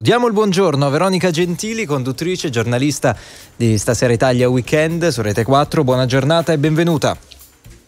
Diamo il buongiorno a Veronica Gentili, conduttrice e giornalista di Stasera Italia Weekend su Rete 4. Buona giornata e benvenuta.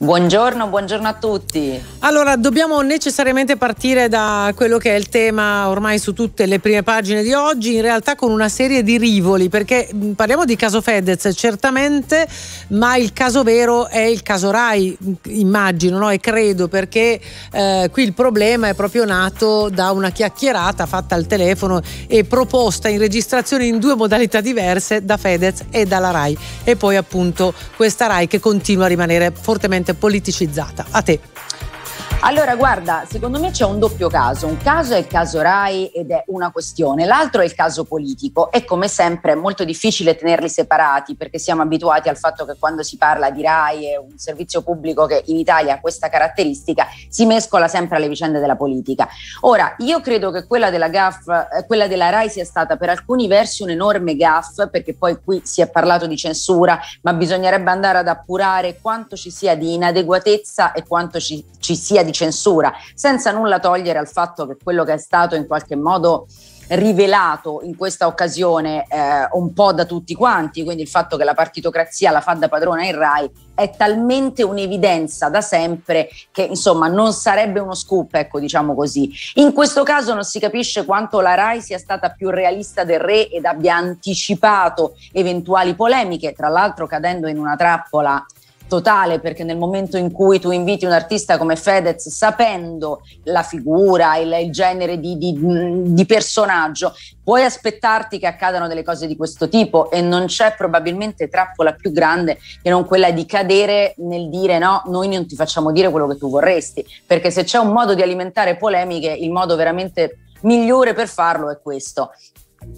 Buongiorno, buongiorno a tutti. Allora, dobbiamo necessariamente partire da quello che è il tema ormai su tutte le prime pagine di oggi, in realtà con una serie di rivoli, perché mm, parliamo di caso Fedez certamente, ma il caso vero è il caso Rai, mm, immagino, no? e credo, perché eh, qui il problema è proprio nato da una chiacchierata fatta al telefono e proposta in registrazione in due modalità diverse da Fedez e dalla Rai. E poi appunto questa Rai che continua a rimanere fortemente politicizzata. A te. Allora, guarda, secondo me c'è un doppio caso. Un caso è il caso RAI ed è una questione, l'altro è il caso politico e come sempre è molto difficile tenerli separati perché siamo abituati al fatto che quando si parla di RAI e un servizio pubblico che in Italia ha questa caratteristica, si mescola sempre alle vicende della politica. Ora, io credo che quella della, GAF, eh, quella della RAI sia stata per alcuni versi un enorme gaff perché poi qui si è parlato di censura, ma bisognerebbe andare ad appurare quanto ci sia di inadeguatezza e quanto ci, ci sia di di censura, senza nulla togliere al fatto che quello che è stato in qualche modo rivelato in questa occasione eh, un po' da tutti quanti, quindi il fatto che la partitocrazia la fa da padrona in RAI è talmente un'evidenza da sempre che insomma non sarebbe uno scoop, ecco diciamo così. In questo caso non si capisce quanto la RAI sia stata più realista del re ed abbia anticipato eventuali polemiche, tra l'altro cadendo in una trappola totale perché nel momento in cui tu inviti un artista come Fedez sapendo la figura, il, il genere di, di, di personaggio, puoi aspettarti che accadano delle cose di questo tipo e non c'è probabilmente trappola più grande che non quella di cadere nel dire no, noi non ti facciamo dire quello che tu vorresti, perché se c'è un modo di alimentare polemiche, il modo veramente migliore per farlo è questo.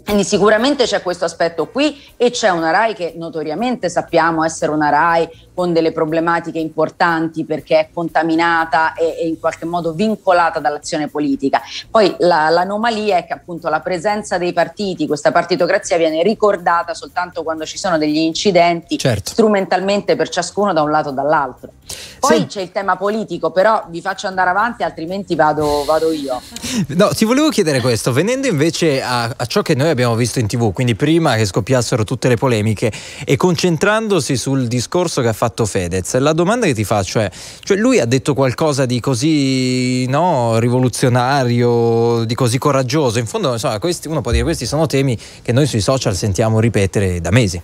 Quindi sicuramente c'è questo aspetto qui e c'è una RAI che notoriamente sappiamo essere una RAI con delle problematiche importanti perché è contaminata e, e in qualche modo vincolata dall'azione politica. Poi la, l'anomalia è che appunto la presenza dei partiti, questa partitocrazia viene ricordata soltanto quando ci sono degli incidenti certo. strumentalmente per ciascuno da un lato o dall'altro. Poi c'è il tema politico, però vi faccio andare avanti, altrimenti vado, vado io. No, ti volevo chiedere questo, venendo invece a, a, ciò che noi abbiamo visto in tv, quindi prima che scoppiassero tutte le polemiche e concentrandosi sul discorso che ha fatto Fedez, la domanda che ti faccio è, cioè lui ha detto qualcosa di così no, rivoluzionario, di così coraggioso, in fondo insomma, questi, uno può dire questi sono temi che noi sui social sentiamo ripetere da mesi.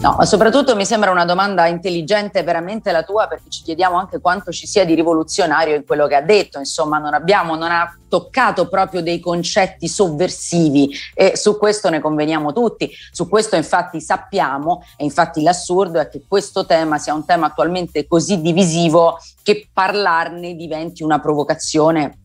No, ma soprattutto mi sembra una domanda intelligente veramente la tua perché ci chiediamo anche quanto ci sia di rivoluzionario in quello che ha detto, insomma non abbiamo, non ha toccato proprio dei concetti sovversivi e su questo ne conveniamo tutti, su questo infatti sappiamo e infatti l'assurdo è che questo tema sia un tema attualmente così divisivo che parlarne diventi una provocazione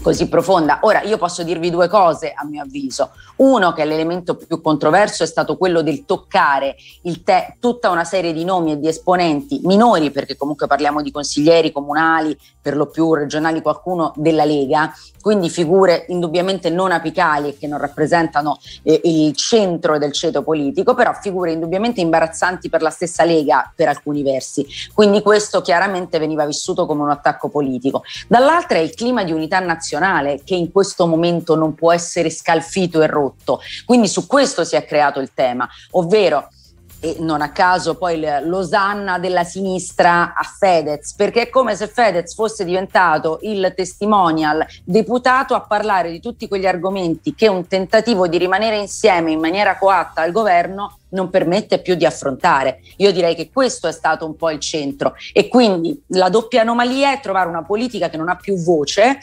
così profonda. Ora io posso dirvi due cose a mio avviso. Uno che è l'elemento più controverso è stato quello del toccare il te- tutta una serie di nomi e di esponenti minori, perché comunque parliamo di consiglieri comunali, per lo più regionali qualcuno della Lega, quindi figure indubbiamente non apicali e che non rappresentano eh, il centro del ceto politico, però figure indubbiamente imbarazzanti per la stessa Lega per alcuni versi. Quindi questo chiaramente veniva vissuto come un attacco politico. Dall'altra è il clima di unità nazionale nazionale che in questo momento non può essere scalfito e rotto. Quindi su questo si è creato il tema, ovvero e non a caso poi l'osanna della sinistra a Fedez, perché è come se Fedez fosse diventato il testimonial deputato a parlare di tutti quegli argomenti che un tentativo di rimanere insieme in maniera coatta al governo non permette più di affrontare. Io direi che questo è stato un po' il centro e quindi la doppia anomalia è trovare una politica che non ha più voce,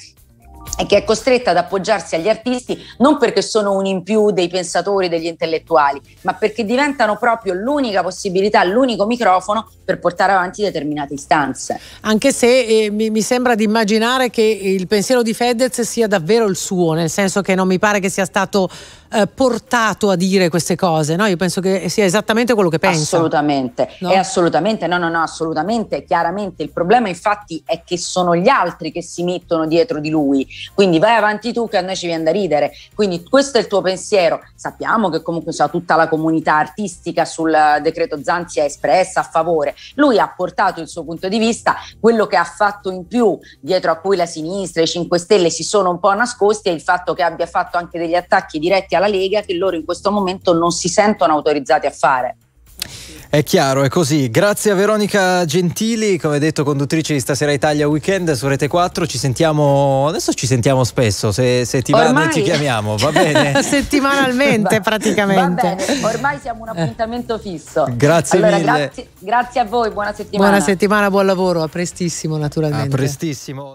e che è costretta ad appoggiarsi agli artisti non perché sono un in più dei pensatori, degli intellettuali, ma perché diventano proprio l'unica possibilità, l'unico microfono per portare avanti determinate istanze. Anche se eh, mi, mi, sembra di immaginare che il pensiero di Fedez sia davvero il suo, nel senso che non mi pare che sia stato eh, portato a dire queste cose, no? Io penso che sia esattamente quello che pensa. Assolutamente, no? assolutamente, no, no, no, assolutamente, chiaramente. Il problema infatti è che sono gli altri che si mettono dietro di lui, quindi vai avanti tu che a noi ci viene da ridere. Quindi questo è il tuo pensiero. Sappiamo che comunque so, tutta la comunità artistica sul decreto Zanzi è espressa a favore. Lui ha portato il suo punto di vista, quello che ha fatto in più, dietro a cui la sinistra, i 5 Stelle si sono un po' nascosti, è il fatto che abbia fatto anche degli attacchi diretti a alla Lega che loro in questo momento non si sentono autorizzati a fare. È chiaro, è così. Grazie a Veronica Gentili, come detto conduttrice di Stasera Italia Weekend su Rete 4. Ci sentiamo, adesso ci sentiamo spesso, se, se ti va noi ti chiamiamo, va bene? Settimanalmente va, praticamente. Va bene, ormai siamo un eh. appuntamento fisso. Grazie allora, mille. Grazie, grazie a voi, buona settimana. Buona settimana, buon lavoro, a prestissimo naturalmente. A prestissimo.